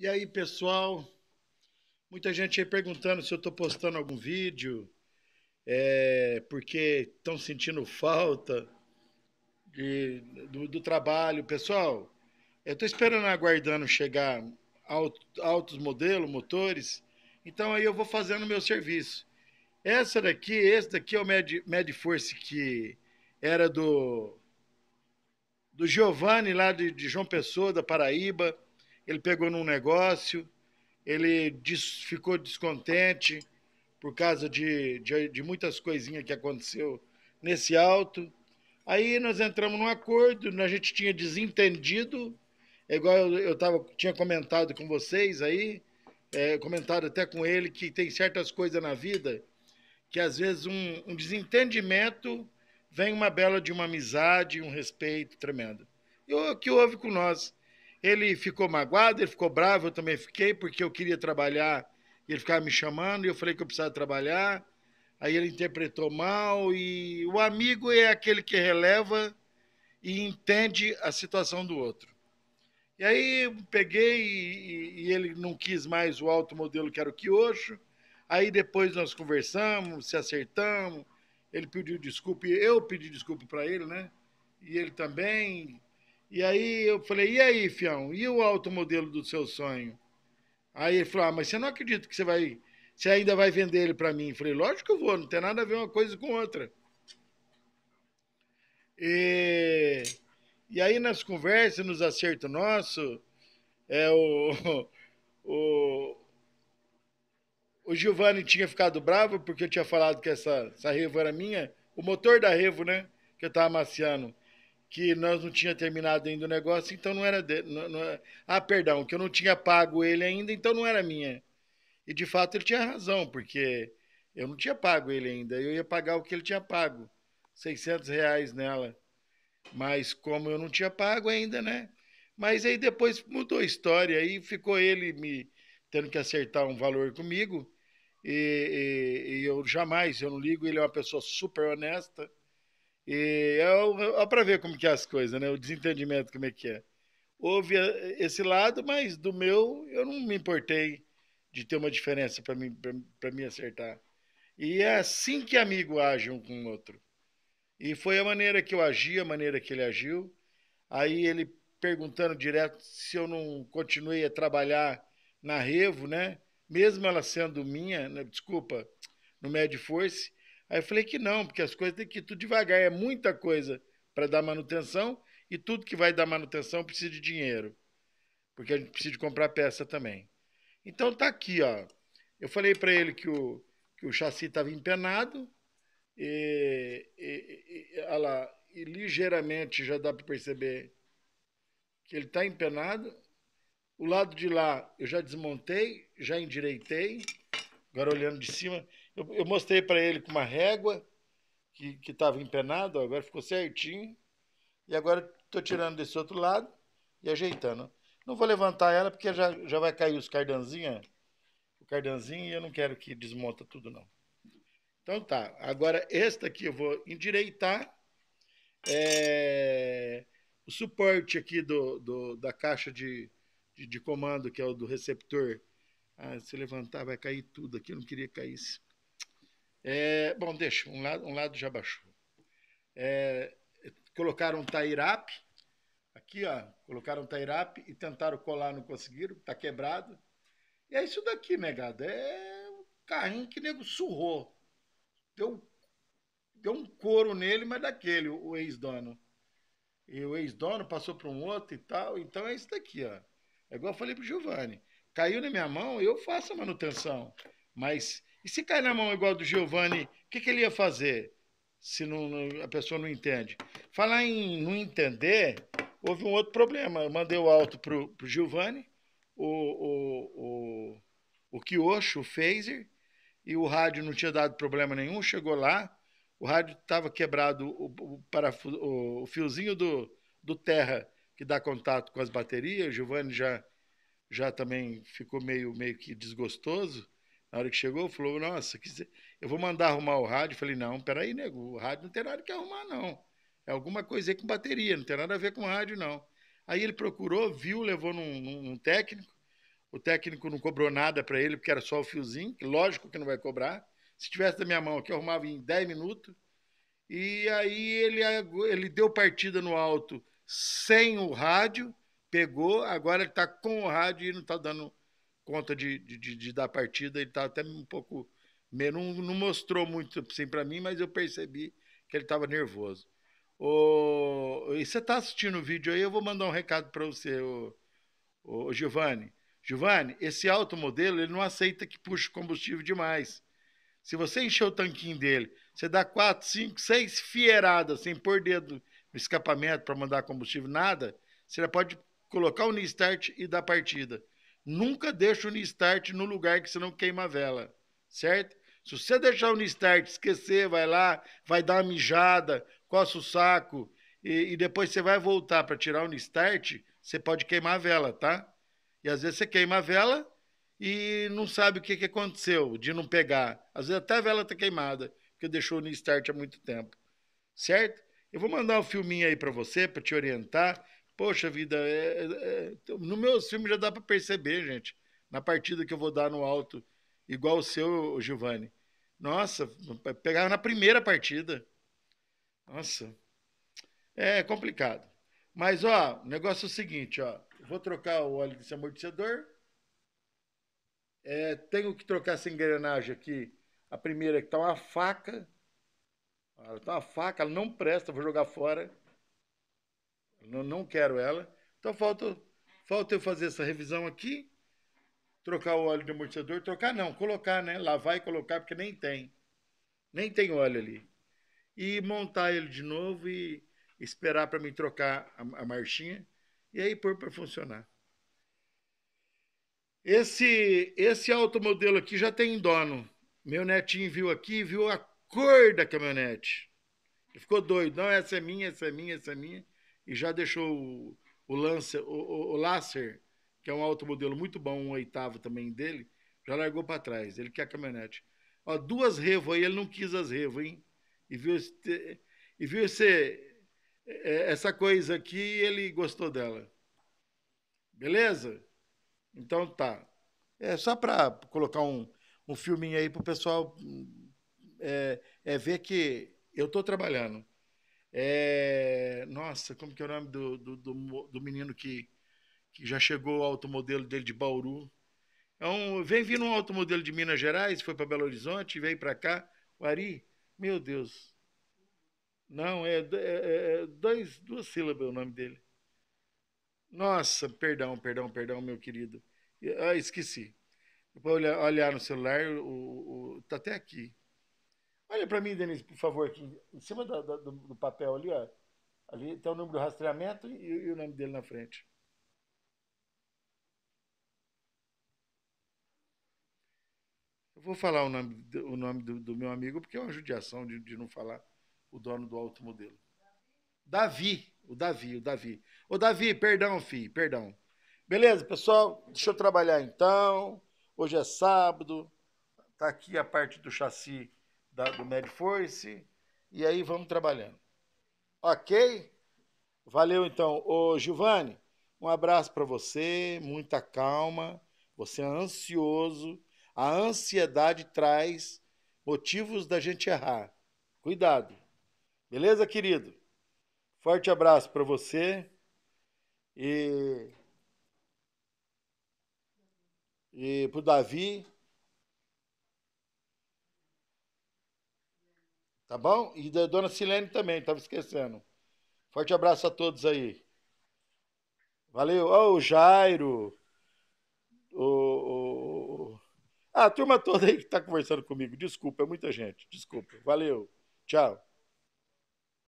E aí, pessoal? Muita gente aí perguntando se eu estou postando algum vídeo, é, porque estão sentindo falta de, do, do, trabalho. Pessoal, eu estou esperando, aguardando chegar alto, altos modelos, motores. Então aí eu vou fazendo o meu serviço. Essa daqui, esse daqui é o Med, Med Force que era do do Giovanni lá de, de João Pessoa, da Paraíba ele pegou num negócio, ele des, ficou descontente por causa de, de, de muitas coisinhas que aconteceu nesse alto. Aí nós entramos num acordo, a gente tinha desentendido, é igual eu, eu tava, tinha comentado com vocês aí, é, comentado até com ele, que tem certas coisas na vida que às vezes um, um, desentendimento vem uma bela de uma amizade, um respeito tremendo. E o que houve com nós? Ele ficou magoado, ele ficou bravo, eu também fiquei, porque eu queria trabalhar e ele ficava me chamando e eu falei que eu precisava trabalhar. Aí ele interpretou mal e o amigo é aquele que releva e entende a situação do outro. E aí peguei e, e ele não quis mais o alto modelo que era o Kyoshi. Aí depois nós conversamos, se acertamos. Ele pediu desculpa, e eu pedi desculpa para ele, né? E ele também e aí eu falei, e aí, fião, e o automodelo do seu sonho? Aí ele falou, ah, mas você não acredita que você vai, você ainda vai vender ele para mim? Eu falei, lógico que eu vou, não tem nada a ver uma coisa com outra. E, e aí nas conversas, nos acertos nossos, é, o, o, o Giovanni tinha ficado bravo porque eu tinha falado que essa, essa Revo era minha, o motor da Revo, né, que eu tava amaciando que nós não tinha terminado ainda o negócio, então não era, dele. não, não é, ah, perdão, que eu não tinha pago ele ainda, então não era minha. E de fato ele tinha razão, porque eu não tinha pago ele ainda, eu ia pagar o que ele tinha pago, 600 reais nela. Mas como eu não tinha pago ainda, né? Mas aí depois mudou a história, aí ficou ele me tendo que acertar um valor comigo, e, e, e eu jamais, eu não ligo, ele é uma pessoa super honesta, e é, é para ver como que é as coisas, né? O desentendimento como é que é. Houve eh, esse lado, mas do meu eu não me importei de ter uma diferença para mim para me acertar. E é assim que amigo age um com o outro. E foi a maneira que eu agi, a maneira que ele agiu. Aí ele perguntando direto se eu não continuei a trabalhar na Revo, né? Mesmo ela sendo minha, né? desculpa, no Med Force, Aí eu falei que não, porque as coisas tem que ir tudo devagar, é muita coisa para dar manutenção e tudo que vai dar manutenção precisa de dinheiro, porque a gente precisa de comprar peça também. Então tá aqui, ó. Eu falei para ele que o, que o chassi estava empenado, e, e, e, lá, e ligeiramente já dá para perceber que ele está empenado. O lado de lá eu já desmontei, já endireitei, agora olhando de cima. Eu, eu mostrei para ele com uma régua que estava empenado, agora ficou certinho. E agora estou tirando desse outro lado e ajeitando. Não vou levantar ela porque já, já vai cair os cardanzinhos. O cardanzinho e eu não quero que desmonta tudo, não. Então tá. Agora esta aqui eu vou endireitar. É, o suporte aqui do, do da caixa de, de, de, comando, que é o do receptor. Ah, se levantar vai cair tudo aqui. Eu não queria cair. isso. É, bom, deixa, um lado, um lado já baixou. É, colocaram Tairap, aqui, ó, colocaram Tairap e tentaram colar, não conseguiram, tá quebrado. E é isso daqui, negado, né, é um carrinho que nego surrou. Deu, deu um couro nele, mas daquele, o ex-dono. E o ex-dono passou para um outro e tal, então é isso daqui, ó. É igual eu falei pro Giovanni. Caiu na minha mão, eu faço a manutenção. Mas e se cair na mão igual do Giovanni, o que, que ele ia fazer? Se não, não, a pessoa não entende. Falar em não entender, houve um outro problema. Eu mandei o alto pro, pro Giovanni, o, o, o, o Kiosho, o Phaser, e o rádio não tinha dado problema nenhum, chegou lá, o rádio estava quebrado, o, o, parafuso, o, o fiozinho do, do terra que dá contato com as baterias, o Giovanni já, já também ficou meio, meio que desgostoso, na hora que chegou, falou: Nossa, eu vou mandar arrumar o rádio. falei: Não, peraí, nego, o rádio não tem nada que arrumar, não. É alguma coisa aí com bateria, não tem nada a ver com rádio, não. Aí ele procurou, viu, levou num, num, num técnico. O técnico não cobrou nada para ele, porque era só o fiozinho, que lógico que não vai cobrar. Se tivesse da minha mão aqui, eu arrumava em 10 minutos. E aí ele, ele deu partida no alto sem o rádio, pegou, agora ele está com o rádio e não está dando conta de, de, de dar partida, ele está até um pouco menos. Não, não mostrou muito assim para mim, mas eu percebi que ele estava nervoso. O, e você está assistindo o vídeo aí, eu vou mandar um recado para você, o, o Giovanni. Giovanni, esse alto modelo ele não aceita que puxe combustível demais. Se você encher o tanquinho dele, você dá quatro, cinco, seis fieradas sem assim, pôr dedo no escapamento para mandar combustível, nada, você já pode colocar o New Start e dar partida. Nunca deixa o Unistart no lugar que você não queima a vela, certo? Se você deixar o Unistart, esquecer, vai lá, vai dar uma mijada, coça o saco e, e depois você vai voltar para tirar o Unistart, você pode queimar a vela, tá? E às vezes você queima a vela e não sabe o que, que aconteceu de não pegar. Às vezes até a vela tá queimada, porque deixou o start há muito tempo. Certo? Eu vou mandar um filminho aí para você, para te orientar. Poxa vida, é, é, é no meu filme já dá para perceber, gente, na partida que eu vou dar no alto, igual o seu, Giovanni. Nossa, pegar na primeira partida. Nossa, é complicado. Mas, ó, o negócio é o seguinte, ó. Vou trocar o óleo desse amortecedor. É, tenho que trocar essa engrenagem aqui. A primeira que tá uma faca. Ela tá uma faca, ela não presta, vou jogar fora não, não quero ela. Então falta, falta eu fazer essa revisão aqui, trocar o óleo de amortecedor, trocar não, colocar, né? Lavar e colocar, porque nem tem. Nem tem óleo ali. E montar ele de novo e esperar para me trocar a, a marchinha e aí pôr para funcionar. Esse esse automodelo aqui já tem dono. Meu netinho viu aqui, viu a cor da caminhonete. Ele ficou doido. Não, essa é minha, essa é minha, essa é minha e já deixou o, o Lancer, o, o, o que é um automodelo muito bom, um oitavo também dele, já largou para trás. Ele quer a caminhonete. Ó, duas Revo aí, ele não quis as Revo, hein? E viu, esse, e viu esse, é, é, essa coisa aqui e ele gostou dela. Beleza? Então tá. É só para colocar um, um filminho aí para o pessoal hum, é, é ver que eu estou trabalhando. É, nossa, como que é o nome do, do, do, do menino que, que já chegou ao automodelo dele de Bauru? É um, vem vindo um automodelo de Minas Gerais, foi para Belo Horizonte, veio para cá. O Ari, meu Deus. Não, é, é, é, é dois, duas sílabas o nome dele. Nossa, perdão, perdão, perdão, meu querido. Ah, esqueci. Vou olhar, olhar no celular, o, o, tá até aqui. Olha para mim, Denise, por favor, aqui. Em cima do, do, do papel ali, ó. Ali tem o número do rastreamento e, e o nome dele na frente. Eu vou falar o nome, o nome do, do meu amigo, porque é uma judiação de, de, não falar o dono do automodelo. Davi, o Davi, o Davi. Ô, Davi, perdão, filho, perdão. Beleza, pessoal, deixa eu trabalhar então. Hoje é sábado, tá aqui a parte do chassi da, do MedForce. E aí vamos trabalhando. Ok? Valeu então. Ô Giovanni, um abraço para você, muita calma. Você é ansioso. A ansiedade traz motivos da gente errar. Cuidado. Beleza, querido? Forte abraço para você. E e pro Davi, Tá bom? E da dona Silene também, tava esquecendo. Forte abraço a todos aí. Valeu. Ô, oh, o Jairo. O, oh, oh, Ah, a turma toda aí que tá conversando comigo. Desculpa, é muita gente. Desculpa. Valeu. Tchau.